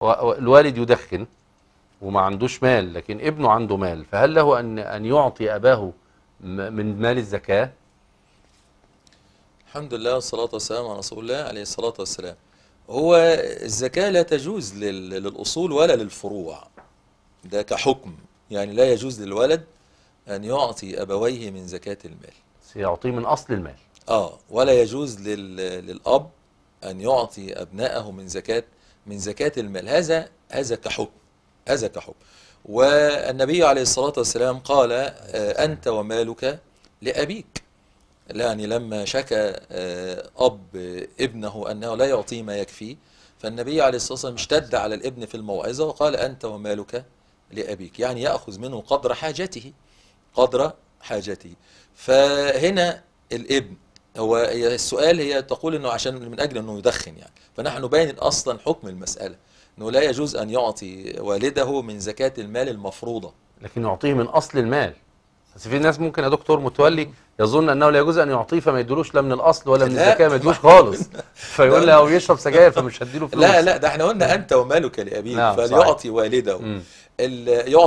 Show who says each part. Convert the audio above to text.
Speaker 1: والوالد يدخن وما عندوش مال لكن ابنه عنده مال فهل له أن, أن يعطي أباه من مال الزكاة
Speaker 2: الحمد لله والصلاة والسلام على رسول الله عليه الصلاة والسلام هو الزكاة لا تجوز للأصول ولا للفروع ده كحكم يعني لا يجوز للولد أن يعطي أبويه من زكاة المال
Speaker 3: سيعطيه من أصل المال
Speaker 2: آه ولا يجوز للأب أن يعطي أبنائه من زكاة من زكاة المال هذا هذا كحب هذا كحب والنبي عليه الصلاة والسلام قال آه، أنت ومالك لأبيك يعني لما شكى آه، أب ابنه أنه لا يعطيه ما يكفيه فالنبي عليه الصلاة والسلام اشتد على الابن في الموعظة وقال أنت ومالك لأبيك يعني يأخذ منه قدر حاجته قدر حاجته فهنا الابن هو هي السؤال هي تقول انه عشان من اجل انه يدخن يعني فنحن نبين اصلا حكم المساله انه لا يجوز ان يعطي والده من زكاه المال المفروضه
Speaker 3: لكن يعطيه من اصل المال
Speaker 1: بس في ناس ممكن يا دكتور متولي يظن انه لا يجوز ان يعطيه فما يدلوش لا من الاصل ولا من الزكاه ما يدلوش خالص فيقول له او يشرب سجاير فمش هديله فلوس لا لا
Speaker 2: ده احنا قلنا انت ومالك لابيك نعم، فليعطي والده يعطي